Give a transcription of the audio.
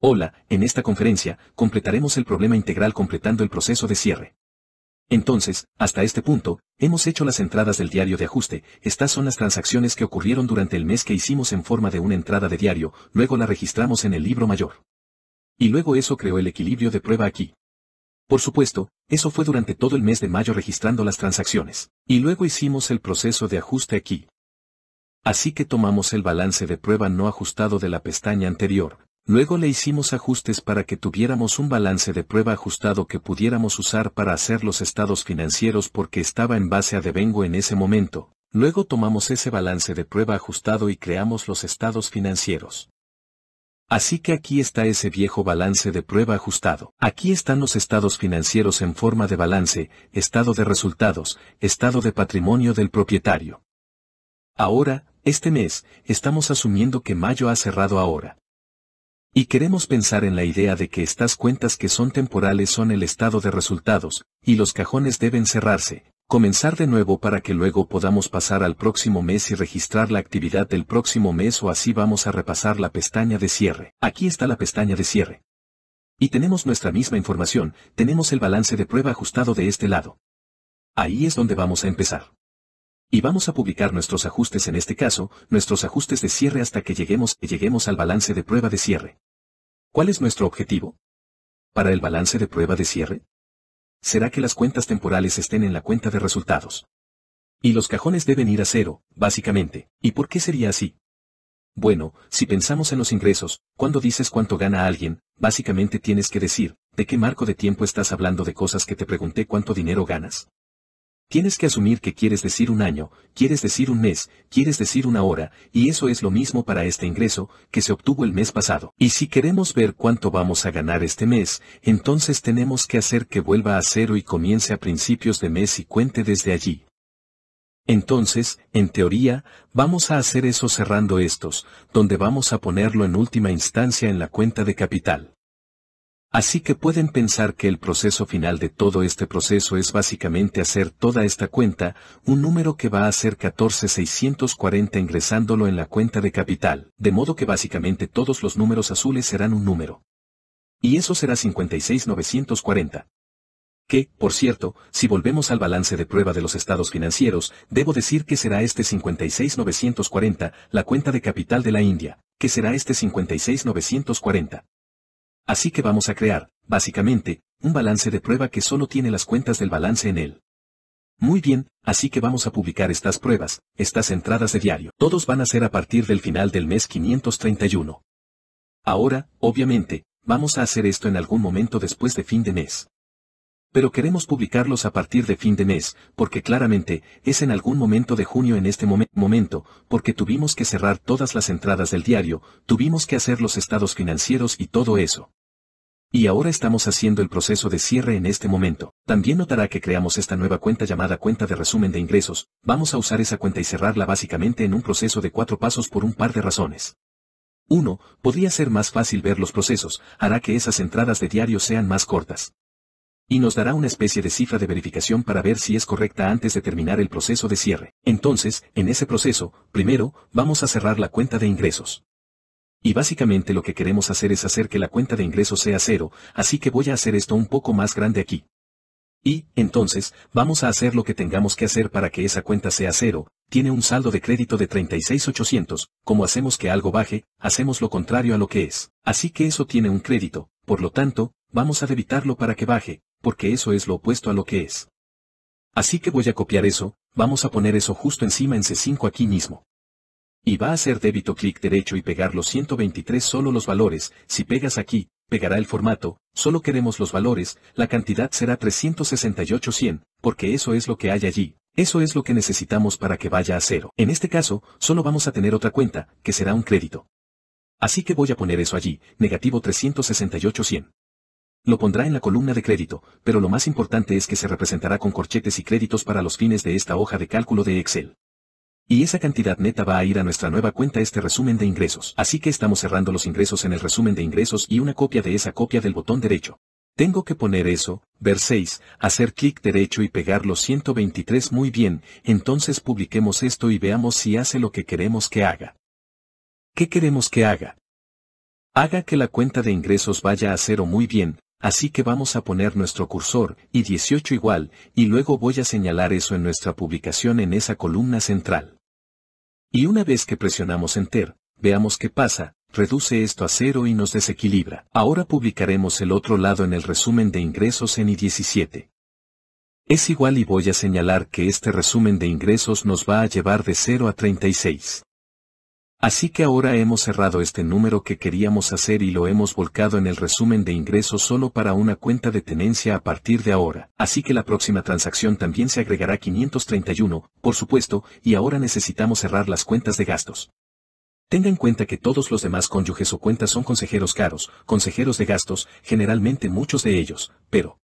Hola, en esta conferencia, completaremos el problema integral completando el proceso de cierre. Entonces, hasta este punto, hemos hecho las entradas del diario de ajuste, estas son las transacciones que ocurrieron durante el mes que hicimos en forma de una entrada de diario, luego la registramos en el libro mayor. Y luego eso creó el equilibrio de prueba aquí. Por supuesto, eso fue durante todo el mes de mayo registrando las transacciones, y luego hicimos el proceso de ajuste aquí. Así que tomamos el balance de prueba no ajustado de la pestaña anterior, Luego le hicimos ajustes para que tuviéramos un balance de prueba ajustado que pudiéramos usar para hacer los estados financieros porque estaba en base a devengo en ese momento. Luego tomamos ese balance de prueba ajustado y creamos los estados financieros. Así que aquí está ese viejo balance de prueba ajustado. Aquí están los estados financieros en forma de balance, estado de resultados, estado de patrimonio del propietario. Ahora, este mes, estamos asumiendo que mayo ha cerrado ahora. Y queremos pensar en la idea de que estas cuentas que son temporales son el estado de resultados, y los cajones deben cerrarse, comenzar de nuevo para que luego podamos pasar al próximo mes y registrar la actividad del próximo mes o así vamos a repasar la pestaña de cierre. Aquí está la pestaña de cierre. Y tenemos nuestra misma información, tenemos el balance de prueba ajustado de este lado. Ahí es donde vamos a empezar. Y vamos a publicar nuestros ajustes en este caso, nuestros ajustes de cierre hasta que lleguemos, y lleguemos al balance de prueba de cierre. ¿Cuál es nuestro objetivo? Para el balance de prueba de cierre, será que las cuentas temporales estén en la cuenta de resultados. Y los cajones deben ir a cero, básicamente. ¿Y por qué sería así? Bueno, si pensamos en los ingresos, cuando dices cuánto gana alguien, básicamente tienes que decir, ¿de qué marco de tiempo estás hablando de cosas que te pregunté cuánto dinero ganas? Tienes que asumir que quieres decir un año, quieres decir un mes, quieres decir una hora, y eso es lo mismo para este ingreso que se obtuvo el mes pasado. Y si queremos ver cuánto vamos a ganar este mes, entonces tenemos que hacer que vuelva a cero y comience a principios de mes y cuente desde allí. Entonces, en teoría, vamos a hacer eso cerrando estos, donde vamos a ponerlo en última instancia en la cuenta de capital. Así que pueden pensar que el proceso final de todo este proceso es básicamente hacer toda esta cuenta, un número que va a ser 14640 ingresándolo en la cuenta de capital, de modo que básicamente todos los números azules serán un número. Y eso será 56940. Que, por cierto, si volvemos al balance de prueba de los estados financieros, debo decir que será este 56940, la cuenta de capital de la India, que será este 56940. Así que vamos a crear, básicamente, un balance de prueba que solo tiene las cuentas del balance en él. Muy bien, así que vamos a publicar estas pruebas, estas entradas de diario. Todos van a ser a partir del final del mes 531. Ahora, obviamente, vamos a hacer esto en algún momento después de fin de mes. Pero queremos publicarlos a partir de fin de mes, porque claramente, es en algún momento de junio en este momento, porque tuvimos que cerrar todas las entradas del diario, tuvimos que hacer los estados financieros y todo eso. Y ahora estamos haciendo el proceso de cierre en este momento. También notará que creamos esta nueva cuenta llamada cuenta de resumen de ingresos. Vamos a usar esa cuenta y cerrarla básicamente en un proceso de cuatro pasos por un par de razones. 1. Podría ser más fácil ver los procesos, hará que esas entradas de diario sean más cortas. Y nos dará una especie de cifra de verificación para ver si es correcta antes de terminar el proceso de cierre. Entonces, en ese proceso, primero, vamos a cerrar la cuenta de ingresos. Y básicamente lo que queremos hacer es hacer que la cuenta de ingresos sea cero, así que voy a hacer esto un poco más grande aquí. Y, entonces, vamos a hacer lo que tengamos que hacer para que esa cuenta sea cero, tiene un saldo de crédito de 36,800, como hacemos que algo baje, hacemos lo contrario a lo que es, así que eso tiene un crédito, por lo tanto, vamos a debitarlo para que baje, porque eso es lo opuesto a lo que es. Así que voy a copiar eso, vamos a poner eso justo encima en C5 aquí mismo y va a hacer débito clic derecho y pegar los 123 solo los valores, si pegas aquí, pegará el formato, solo queremos los valores, la cantidad será 368.100, porque eso es lo que hay allí, eso es lo que necesitamos para que vaya a cero. En este caso, solo vamos a tener otra cuenta, que será un crédito. Así que voy a poner eso allí, negativo 368.100. Lo pondrá en la columna de crédito, pero lo más importante es que se representará con corchetes y créditos para los fines de esta hoja de cálculo de Excel. Y esa cantidad neta va a ir a nuestra nueva cuenta este resumen de ingresos. Así que estamos cerrando los ingresos en el resumen de ingresos y una copia de esa copia del botón derecho. Tengo que poner eso, ver 6, hacer clic derecho y pegar los 123 muy bien, entonces publiquemos esto y veamos si hace lo que queremos que haga. ¿Qué queremos que haga? Haga que la cuenta de ingresos vaya a cero muy bien, así que vamos a poner nuestro cursor, y 18 igual, y luego voy a señalar eso en nuestra publicación en esa columna central. Y una vez que presionamos Enter, veamos qué pasa, reduce esto a cero y nos desequilibra. Ahora publicaremos el otro lado en el resumen de ingresos en I17. Es igual y voy a señalar que este resumen de ingresos nos va a llevar de 0 a 36. Así que ahora hemos cerrado este número que queríamos hacer y lo hemos volcado en el resumen de ingresos solo para una cuenta de tenencia a partir de ahora. Así que la próxima transacción también se agregará 531, por supuesto, y ahora necesitamos cerrar las cuentas de gastos. Tenga en cuenta que todos los demás cónyuges o cuentas son consejeros caros, consejeros de gastos, generalmente muchos de ellos, pero